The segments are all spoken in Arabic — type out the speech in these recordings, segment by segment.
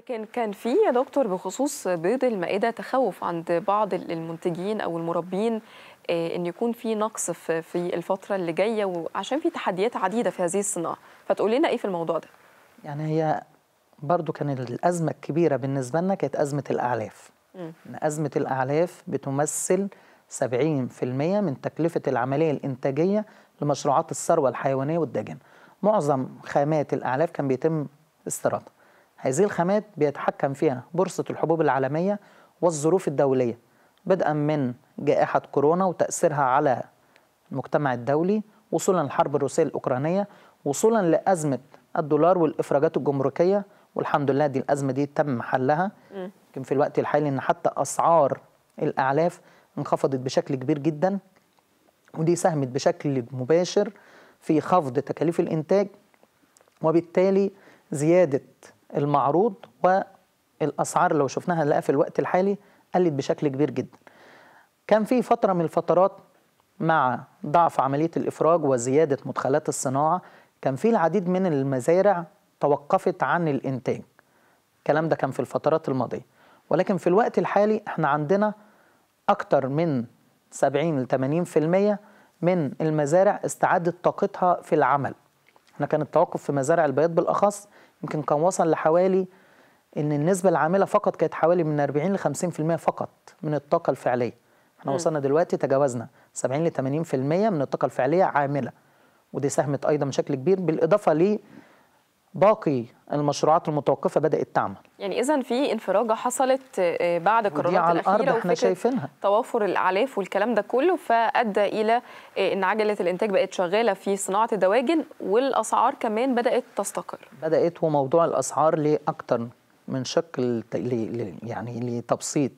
لكن كان في يا دكتور بخصوص بيض المائده تخوف عند بعض المنتجين او المربين آه، ان يكون في نقص في الفتره اللي جايه وعشان في تحديات عديده في هذه الصناعه فتقول لنا ايه في الموضوع ده يعني هي برضو كان الازمه الكبيره بالنسبه لنا كانت ازمه الاعلاف م. ازمه الاعلاف بتمثل 70% من تكلفه العمليه الانتاجيه لمشروعات الثروه الحيوانيه والدجن معظم خامات الاعلاف كان بيتم استيرادها هذه الخامات بيتحكم فيها بورصة الحبوب العالمية والظروف الدولية بدءا من جائحة كورونا وتأثيرها على المجتمع الدولي وصولا للحرب الروسية الأوكرانية وصولا لأزمة الدولار والإفراجات الجمركية والحمد لله دي الأزمة دي تم حلها يمكن في الوقت الحالي إن حتى أسعار الأعلاف انخفضت بشكل كبير جدا ودي ساهمت بشكل مباشر في خفض تكاليف الإنتاج وبالتالي زيادة المعروض والاسعار لو شفناها نلاقيها في الوقت الحالي قلت بشكل كبير جدا كان في فتره من الفترات مع ضعف عمليه الافراج وزياده مدخلات الصناعه كان في العديد من المزارع توقفت عن الانتاج الكلام ده كان في الفترات الماضيه ولكن في الوقت الحالي احنا عندنا اكتر من 70 ل 80% من المزارع استعادت طاقتها في العمل احنا كان التوقف في مزارع البياض بالاخص يمكن كان وصل لحوالي ان النسبه العامله فقط كانت حوالي من 40 ل 50% فقط من الطاقه الفعليه احنا م. وصلنا دلوقتي تجاوزنا 70 ل 80% من الطاقه الفعليه عامله ودي ساهمت ايضا بشكل كبير بالاضافه باقي المشروعات المتوقفه بدات تعمل يعني اذا في انفراجه حصلت آه، بعد القرارات على الاخيره الارض احنا شايفينها توافر الاعلاف والكلام ده كله فادى الى آه، ان عجله الانتاج بقت شغاله في صناعه الدواجن والاسعار كمان بدات تستقر بدات وموضوع الاسعار ليه اكتر من شكل يعني لتبسيط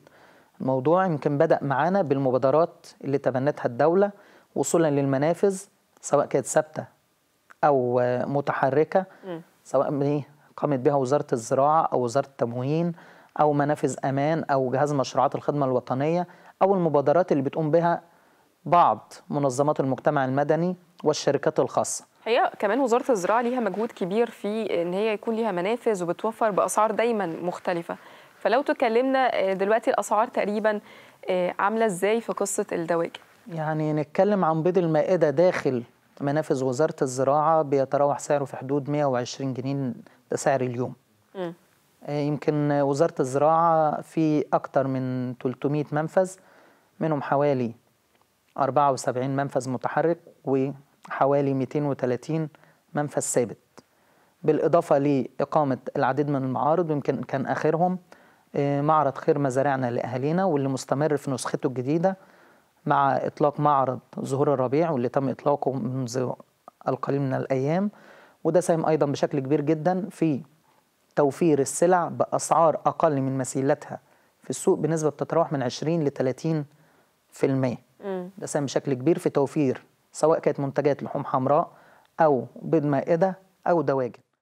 الموضوع يمكن بدا معانا بالمبادرات اللي تبنتها الدوله وصولا للمنافذ سواء كانت ثابته او آه، متحركه م. سواء إيه؟ قامت بها وزاره الزراعه او وزاره التموين او منافذ امان او جهاز مشروعات الخدمه الوطنيه او المبادرات اللي بتقوم بها بعض منظمات المجتمع المدني والشركات الخاصه هي كمان وزاره الزراعه ليها مجهود كبير في ان هي يكون ليها منافذ وبتوفر باسعار دايما مختلفه فلو تكلمنا آه، دلوقتي الاسعار تقريبا آه، عامله ازاي في قصه الدواجن يعني نتكلم عن بيض المائده داخل منافذ وزاره الزراعه بيتراوح سعره في حدود 120 جنيه ده سعر اليوم م. آه، يمكن وزاره الزراعه في اكتر من 300 منفذ منهم حوالي 74 منفذ متحرك وحوالي 230 منفذ ثابت بالإضافة لإقامة العديد من المعارض ويمكن كان آخرهم آه، معرض خير مزارعنا لأهالينا واللي مستمر في نسخته الجديدة مع إطلاق معرض زهور الربيع واللي تم إطلاقه منذ القليل من الأيام وده ساهم أيضا بشكل كبير جدا في توفير السلع بأسعار أقل من مثيلتها في السوق بنسبة تتراوح من 20 ل 30 في المية ده ساهم بشكل كبير في توفير سواء كانت منتجات لحوم حمراء أو بيض مائدة أو دواجن